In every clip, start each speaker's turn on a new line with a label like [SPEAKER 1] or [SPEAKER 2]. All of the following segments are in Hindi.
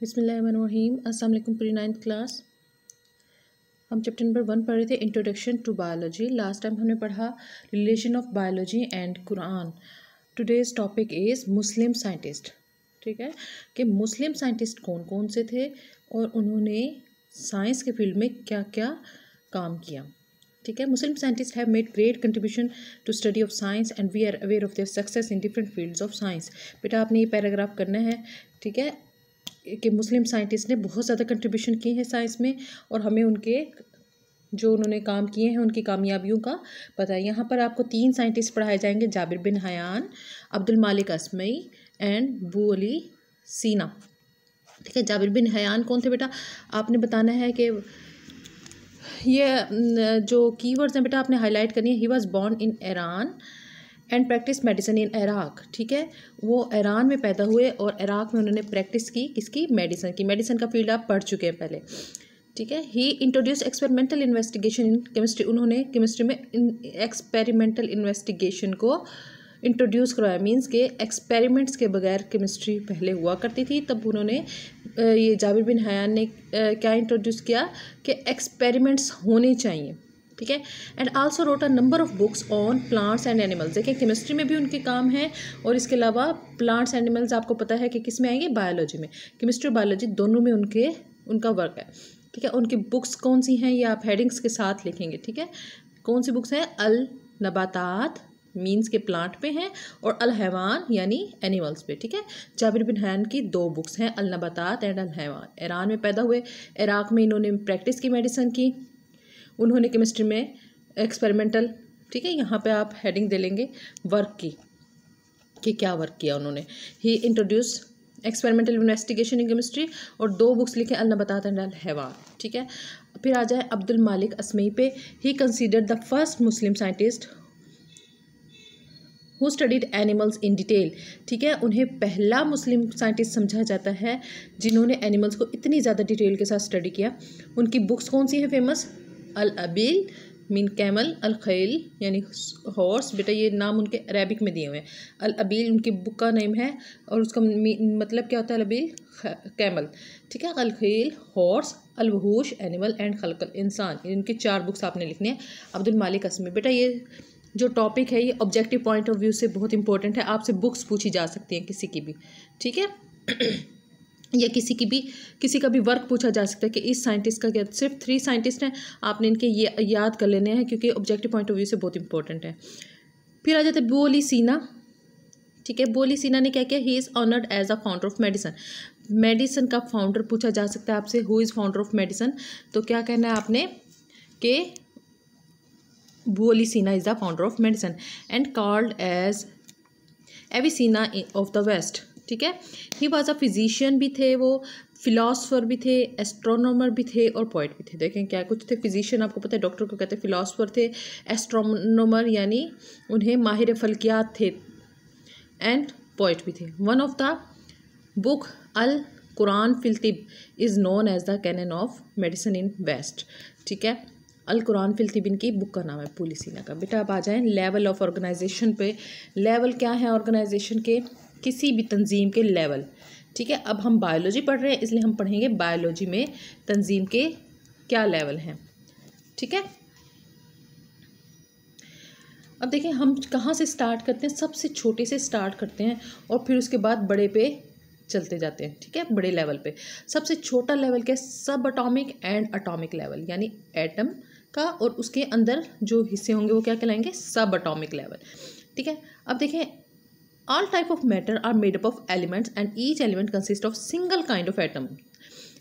[SPEAKER 1] बिसमीम असल प्री नाइन्थ क्लास हम चैप्टर नंबर वन पढ़ रहे थे introduction to biology last time हमने पढ़ा relation of biology and Quran today's topic is Muslim scientist ठीक है कि मुस्लिम साइंटिस्ट कौन कौन से थे और उन्होंने साइंस के फील्ड में क्या क्या काम किया ठीक है Muslim scientist have made great contribution to study of science and we are aware of their success in different fields of science बेटा आपने ये पैराग्राफ करना है ठीक है के मुस्लिम साइंटिस्ट ने बहुत ज़्यादा कंट्रीब्यूशन किए हैं साइंस में और हमें उनके जो उन्होंने काम किए हैं उनकी कामयाबियों का पता है यहाँ पर आपको तीन साइंटिस्ट पढ़ाए जाएंगे Jabir bin Hayyan Abdul Malik असमई and बू अली सीना ठीक है जाबिर बिन हयान कौन थे बेटा आपने बताना है कि ये जो कीवर्ड्स हैं बेटा आपने हाईलाइट करनी है he was born in Iran and practice medicine in Iraq ठीक है वो ईरान में पैदा हुए और इराक में उन्होंने प्रैक्टिस की किसकी मेडिसिन की मेडिसिन का फील्ड आप पढ़ चुके हैं पहले ठीक है he introduce experimental investigation in chemistry उन्होंने केमिस्ट्री में एक्सपेरिमेंटल इन्वेस्टिगेशन को इंट्रोड्यूस करवाया मीन्स के एक्सपेरिमेंट्स के बगैर केमिस्ट्री पहले हुआ करती थी तब उन्होंने ये जाविर बिन हयान ने क्या इंट्रोड्यूस किया कि एक्सपेरिमेंट्स होने चाहिए ठीक है and also wrote a number of books on plants and animals देखिए केमिस्ट्री में भी उनके काम है और इसके अलावा प्लांट्स एनिमल्स आपको पता है कि किस में आएंगे बायोलॉजी में केमिस्ट्री और बायोलॉजी दोनों में उनके उनका वर्क है ठीक है उनकी बुक्स कौन सी हैं ये आप हेडिंग्स के साथ लिखेंगे ठीक है कौन सी बुक्स हैं अल नबातात मीन्स के प्लांट पे हैं और अल हैवान यानी एनिमल्स पे ठीक है जाबिर बिन हैन की दो बुक्स हैं अल नबातात एंड अल हैवान ईरान में पैदा हुए इराक में इन्होंने प्रैक्टिस की मेडिसिन की उन्होंने केमिस्ट्री में एक्सपेरिमेंटल ठीक है यहाँ पे आप हेडिंग दे लेंगे वर्क की कि क्या वर्क किया उन्होंने he introduce experimental investigation in chemistry और दो बुक्स लिखे अल्ला बताता हैवान ठीक है फिर आ जाए अब्दुल मालिक असमई पे he consider the first Muslim scientist who studied animals in detail ठीक है उन्हें पहला मुस्लिम साइंटिस्ट समझा जाता है जिन्होंने एनिमल्स को इतनी ज़्यादा डिटेल के साथ स्टडी किया उनकी बुक्स कौन सी हैं फेमस अल अबील मीन कैमल अल खैल यानी हॉर्स बेटा ये नाम उनके अरेबिक में दिए हुए हैं अल अबील उनकी बुक का नेम है और उसका मतलब क्या होता है अबील कैमल ठीक है अल खैल हॉर्स वहूश एनिमल एंड खलकल इंसान इनकी चार बुक्स आपने लिखनी है अब्दुल मालिक असमी बेटा ये जो टॉपिक है ये ऑब्जेक्टिव पॉइंट ऑफ व्यू से बहुत इंपॉर्टेंट है आपसे बुक्स पूछी जा सकती हैं किसी की भी ठीक है या किसी की भी किसी का भी वर्क पूछा जा सकता है कि इस साइंटिस्ट का क्या सिर्फ थ्री साइंटिस्ट हैं आपने इनके ये याद कर लेने हैं क्योंकि ऑब्जेक्टिव पॉइंट ऑफ व्यू से बहुत इंपॉर्टेंट है फिर आ जाते बोली सीना ठीक है बोली सीना ने क्या किया he is honoured as a founder of medicine medicine का फाउंडर पूछा जा सकता है आपसे who is founder of medicine तो क्या कहना है आपने के Bu Ali Sina is the founder of medicine and called as Avicenna of the waste ठीक है ही वॉज अ फिजिशियन भी थे वो फिलासफर भी थे एस्ट्रोनॉमर भी थे और पोइट भी थे देखें क्या कुछ थे फिजिशियन आपको पता है डॉक्टर को कहते हैं फिलासफर थे एस्ट्रोनॉमर यानी उन्हें माहिर फलकियात थे एंड पोइट भी थे वन ऑफ द बुक अल कुरान फिलतिब is known as the canon of medicine in west ठीक है अल कुरान फिलतिब इनकी बुक का नाम है पुलिसना का बेटा अब आ जाएँ लेवल ऑफ ऑर्गेनाइजेशन पे लेवल क्या है ऑर्गेनाइजेशन के किसी भी तंजीम के लेवल ठीक है अब हम बायोलॉजी पढ़ रहे हैं इसलिए हम पढ़ेंगे बायोलॉजी में तंजीम के क्या लेवल हैं ठीक है अब देखें हम कहाँ से स्टार्ट करते हैं सबसे छोटे से स्टार्ट करते हैं और फिर उसके बाद बड़े पे चलते जाते हैं ठीक है बड़े लेवल पे सबसे छोटा लेवल क्या है subatomic and atomic level यानी एटम का और उसके अंदर जो हिस्से होंगे वो क्या कहलाएंगे सब अटोमिक लेवल ठीक है अब देखें all type of matter are made up of elements and each element consists of single kind of atom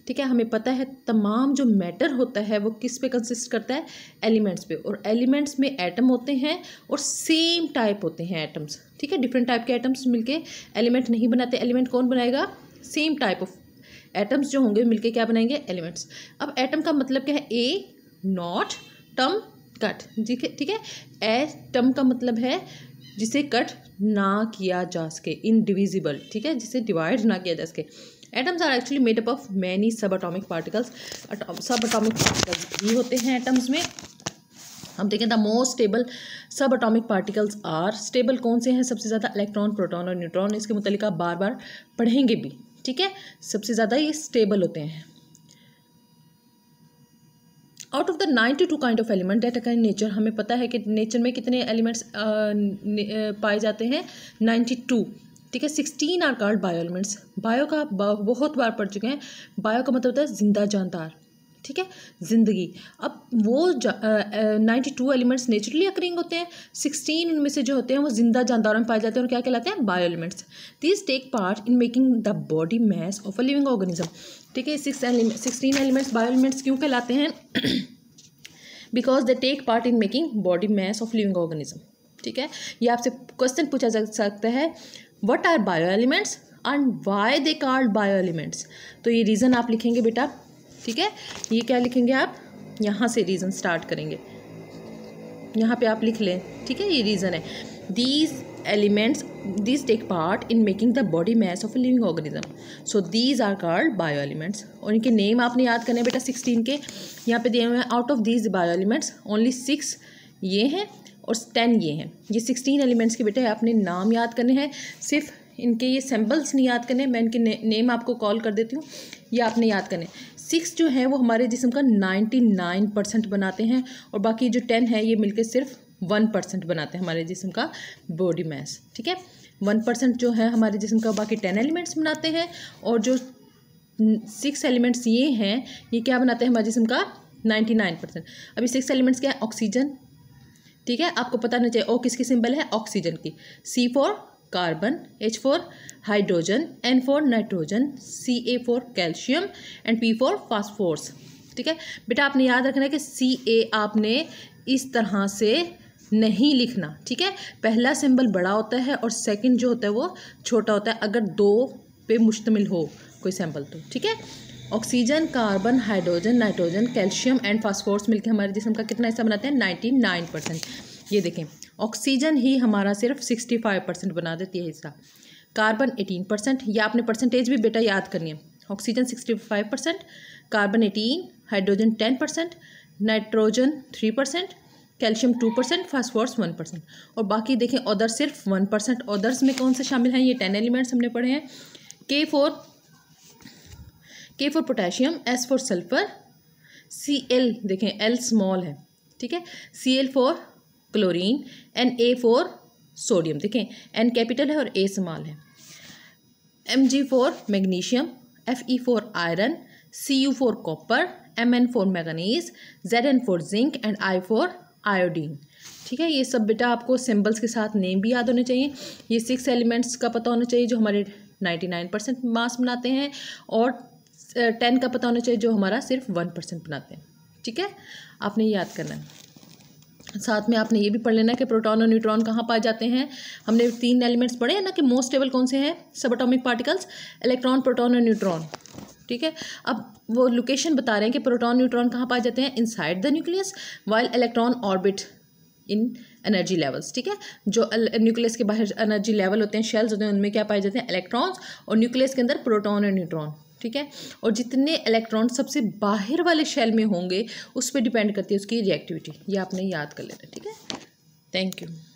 [SPEAKER 1] ठीक है हमें पता है तमाम जो मैटर होता है वो किस पे कंसिस्ट करता है एलिमेंट्स पे और एलिमेंट्स में एटम होते हैं और सेम टाइप होते हैं एटम्स ठीक है डिफरेंट टाइप के एटम्स मिलके एलिमेंट नहीं बनाते एलिमेंट कौन बनाएगा सेम टाइप ऑफ एटम्स जो होंगे मिलके क्या बनाएंगे एलिमेंट्स अब एटम का मतलब क्या है ए नॉट टम कट ठीक है ठीक है ए टम का मतलब है जिसे कट ना किया जा सके इनडिविजिबल ठीक है जिसे डिवाइड ना किया जा सके atoms are actually made up of many सब अटोमिक पार्टिकल्स सब अटोमिक पार्टिकल्स भी होते हैं एटम्स में हम देखें द मोस्ट स्टेबल सब अटोमिक पार्टिकल्स आर स्टेबल कौन से हैं सबसे ज़्यादा इलेक्ट्रॉन प्रोटॉन और न्यूट्रॉन इसके मुतलिक बार बार पढ़ेंगे भी ठीक है सबसे ज़्यादा ये स्टेबल होते हैं out of the ninety two kind of element that occur nature हमें पता है कि नेचर में कितने एलिमेंट्स पाए जाते हैं नाइन्टी टू ठीक है sixteen are called bio elements bio का आप बहुत बार पढ़ चुके हैं बायो का मतलब होता है जिंदा जानदार ठीक है ज़िंदगी अब वो ninety two elements naturally occurring होते हैं सिक्सटीन उनमें से जो होते हैं वो जिंदा जानदारों में पाए जाते हैं और क्या कहलाते हैं bio elements this take part in making the body mass of a living organism ठीक है six element sixteen elements bio elements क्यों कहलाते हैं because they take part in making body mass of living organism ठीक है ये आपसे क्वेश्चन पूछा जा सकता है what are bio elements and why they called bio elements तो ये रीज़न आप लिखेंगे बेटा ठीक है ये क्या लिखेंगे आप यहाँ से रीज़न स्टार्ट करेंगे यहाँ पे आप लिख लें ठीक है ये रीज़न है these elements these take part in making the body mass of a living organism so these are called bio elements और इनके नेम आपने याद करने बेटा सिक्सटीन के यहाँ पे दिए हुए हैं out of these bio elements only six ये हैं और टेन ये हैं ये सिक्सटीन एलिमेंट्स के बेटे आपने नाम याद करने हैं सिर्फ इनके ये सैम्पल्स नहीं याद करने मैं इनके ने, नेम आपको कॉल कर देती हूँ ये आपने याद करने सिक्स जो है वो हमारे जिसम का नाइन्टी नाइन परसेंट बनाते हैं और बाकी जो टेन है ये मिलकर सिर्फ वन परसेंट बनाते हैं हमारे जिसम का बॉडी मैस ठीक है वन परसेंट जो है हमारे जिसम का बाकी टेन एलिमेंट्स बनाते हैं और जो सिक्स एलिमेंट्स ये हैं ये क्या बनाते हैं हमारे जिसम का नाइन्टी नाइन परसेंट अभी सिक्स एलिमेंट्स क्या है ऑक्सीजन ठीक है आपको पता होना चाहिए ओ किसकी सिंबल है ऑक्सीजन की C for carbon H for hydrogen N for nitrogen C A for calcium and P for phosphorus ठीक है बेटा आपने याद रखना है कि सी ए आपने इस तरह से नहीं लिखना ठीक है पहला सिंबल बड़ा होता है और सेकंड जो होता है वो छोटा होता है अगर दो पे मुश्तमिल हो कोई सैम्पल तो ठीक है oxygen carbon hydrogen nitrogen calcium and phosphorus मिलकर हमारे जिसम का कितना हिस्सा बनाते हैं नाइन्टी नाइन परसेंट ये देखें ऑक्सीजन ही हमारा सिर्फ सिक्सटी फाइव परसेंट बना देती है हिस्सा कार्बन एटीन परसेंट या आपने परसेंटेज भी बेटा याद करनी है oxygen sixty five percent carbon eighteen hydrogen ten percent nitrogen three percent calcium two percent phosphorus one percent और बाकी देखें अदर सिर्फ वन परसेंट अदर्स में कौन से शामिल हैं ये टेन एलिमेंट्स हमने पढ़े हैं K for K for potassium S for sulphur C L देखें एल स्मॉल है ठीक है C L for chlorine and A for sodium देखें एन कैपिटल है और ए स्मॉल है M G for magnesium F E for iron C U for copper M N for manganese Z N for zinc and I for iodine ठीक है ये सब बेटा आपको सिंबल्स के साथ नेम भी याद होने चाहिए ये सिक्स एलिमेंट्स का पता होना चाहिए जो हमारे नाइन्टी नाइन परसेंट मास बनाते हैं और टेन का पता होना चाहिए जो हमारा सिर्फ वन परसेंट बनाते हैं ठीक है आपने याद करना है साथ में आपने ये भी पढ़ लेना कि प्रोटॉन और न्यूट्रॉन कहाँ पाए जाते हैं हमने तीन एलिमेंट्स पढ़े हैं ना कि मोस्ट स्टेबल कौन से हैं सब अटोमिक पार्टिकल्स इलेक्ट्रॉन प्रोटॉन और न्यूट्रॉन ठीक है अब वो लोकेशन बता रहे हैं कि प्रोटॉन न्यूट्रॉन कहाँ पाए जाते हैं inside the nucleus while electron orbit in energy levels ठीक है जो न्यूक्लियस के बाहर एनर्जी लेवल होते हैं शेल्स होते हैं उनमें क्या पाए जाते हैं इलेक्ट्रॉन्स और न्यूक्लियस के अंदर प्रोटॉन और न्यूट्रॉन ठीक है और जितने इलेक्ट्रॉन सबसे बाहर वाले शेल में होंगे उस पर डिपेंड करती है उसकी रिएक्टिविटी ये आपने याद कर लेना ठीक है थैंक यू